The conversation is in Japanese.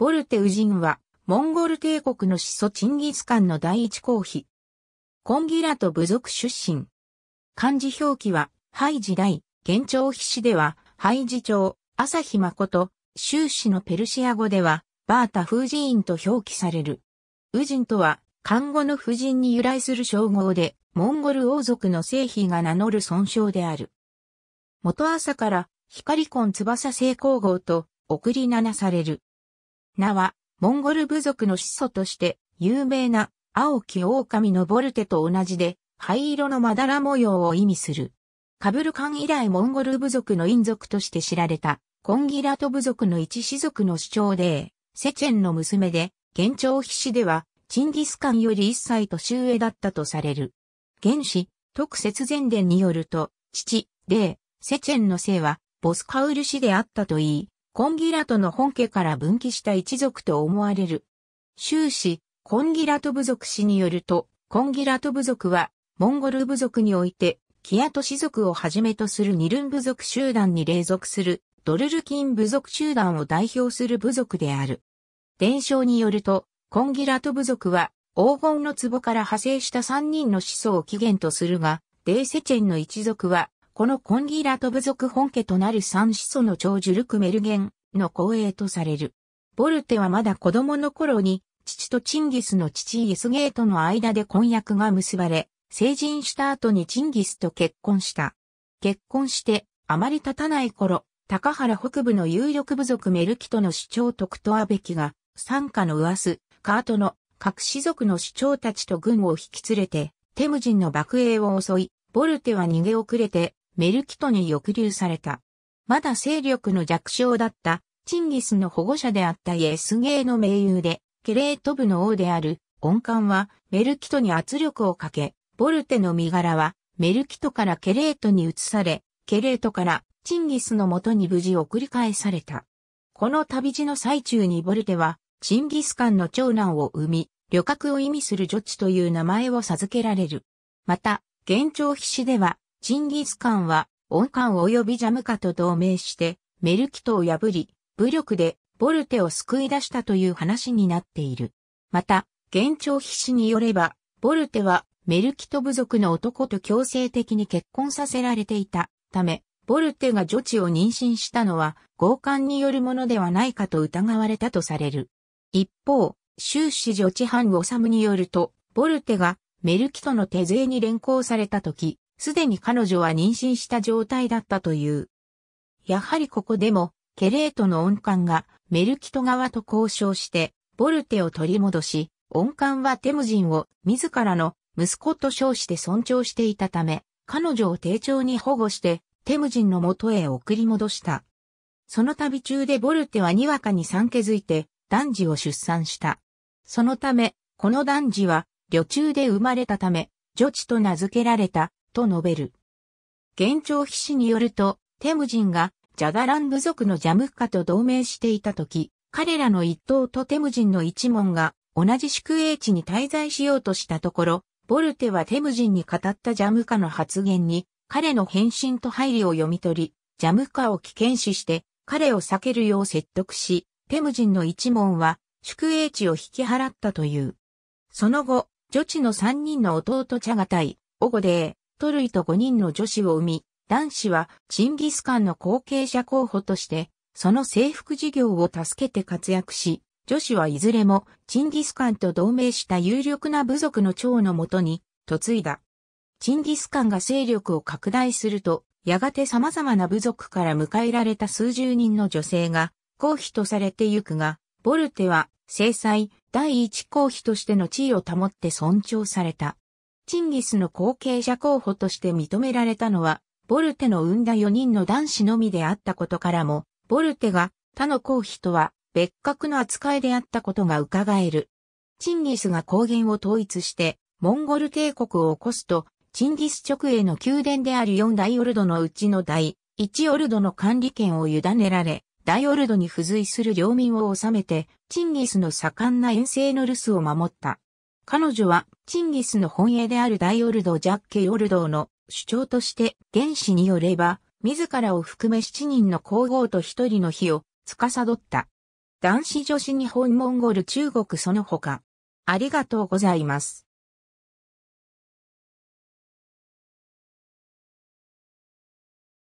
ボルテウジンは、モンゴル帝国の始祖チンギスカンの第一公妃。コンギラと部族出身。漢字表記は、ハイジ大、現朝筆氏では、ハイジ朝、朝日誠、終始のペルシア語では、バータ風寺院と表記される。ウジンとは、漢語の夫人に由来する称号で、モンゴル王族の聖妃が名乗る尊称である。元朝から、光根翼聖光号と、送りななされる。名は、モンゴル部族の始祖として、有名な、青き狼のボルテと同じで、灰色のまだら模様を意味する。カブルカン以来モンゴル部族の因族として知られた、コンギラト部族の一氏族の主張で、セチェンの娘で、現朝必死では、チンギスカンより一歳年上だったとされる。原始、特設前伝によると、父、で、セチェンの姓は、ボスカウル氏であったといい、コンギラトの本家から分岐した一族と思われる。終始、コンギラト部族氏によると、コンギラト部族は、モンゴル部族において、キアト氏族をはじめとするニルン部族集団に隷属する、ドルルキン部族集団を代表する部族である。伝承によると、コンギラト部族は、黄金の壺から派生した3人の子孫を起源とするが、デーセチェンの一族は、このコンギラト部族本家となる三子祖の長寿ルクメルゲンの光栄とされる。ボルテはまだ子供の頃に、父とチンギスの父イエスゲートの間で婚約が結ばれ、成人した後にチンギスと結婚した。結婚して、あまり経たない頃、高原北部の有力部族メルキトの主張徳とアベキが、参加のウアス、カートの各氏族の主張たちと軍を引き連れて、テムジンの爆営を襲い、ボルテは逃げ遅れて、メルキトに抑留された。まだ勢力の弱小だったチンギスの保護者であったイエスゲーの盟友で、ケレート部の王である音感はメルキトに圧力をかけ、ボルテの身柄はメルキトからケレートに移され、ケレートからチンギスのもとに無事送り返された。この旅路の最中にボルテは、チンギスカの長男を生み、旅客を意味する女地という名前を授けられる。また、現状必死では、チンギスカンは、オンカン及びジャムカと同盟して、メルキトを破り、武力でボルテを救い出したという話になっている。また、現状必死によれば、ボルテはメルキト部族の男と強制的に結婚させられていたため、ボルテが女子を妊娠したのは強姦によるものではないかと疑われたとされる。一方、終始女子藩オサムによると、ボルテがメルキトの手勢に連行された時、すでに彼女は妊娠した状態だったという。やはりここでも、ケレートの音感がメルキト側と交渉して、ボルテを取り戻し、音感はテムジンを自らの息子と称して尊重していたため、彼女を丁重に保護して、テムジンの元へ送り戻した。その旅中でボルテはにわかに産気づいて、男児を出産した。そのため、この男児は、旅中で生まれたため、女児と名付けられたと述べる。現状秘史によると、テムジンがジャガラン部族のジャムッカと同盟していた時、彼らの一党とテムジンの一門が同じ宿営地に滞在しようとしたところ、ボルテはテムジンに語ったジャムカの発言に、彼の返信と配慮を読み取り、ジャムカを危険視して、彼を避けるよう説得し、テムジンの一門は、宿営地を引き払ったという。その後、女地の三人の弟チャガタイ、オゴデー、ト類と5人の女子を生み、男子はチンギスカンの後継者候補として、その征服事業を助けて活躍し、女子はいずれもチンギスカンと同盟した有力な部族の長のもとに嫁いだ。チンギスカンが勢力を拡大すると、やがて様々な部族から迎えられた数十人の女性が公費とされてゆくが、ボルテは制裁第一公費としての地位を保って尊重された。チンギスの後継者候補として認められたのは、ボルテの生んだ4人の男子のみであったことからも、ボルテが他の公妃とは別格の扱いであったことが伺える。チンギスが高原を統一して、モンゴル帝国を起こすと、チンギス直営の宮殿である4大オルドのうちの第1オルドの管理権を委ねられ、大オルドに付随する領民を治めて、チンギスの盛んな遠征の留守を守った。彼女はチンギスの本営であるダイオルド・ジャッケ・オルドーの主張として、原始によれば、自らを含め7人の皇后と一人の日を司った。男子女子日本モンゴル中国その他。ありがとうございます。